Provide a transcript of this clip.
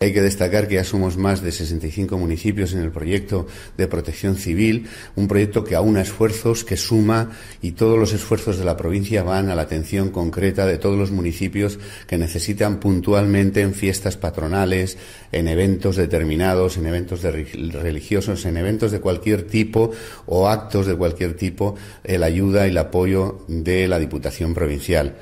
Hay que destacar que ya somos más de 65 municipios en el proyecto de protección civil, un proyecto que aúna esfuerzos, que suma y todos los esfuerzos de la provincia van a la atención concreta de todos los municipios que necesitan puntualmente en fiestas patronales, en eventos determinados, en eventos religiosos, en eventos de cualquier tipo o actos de cualquier tipo, eh, la ayuda y el apoyo de la Diputación Provincial.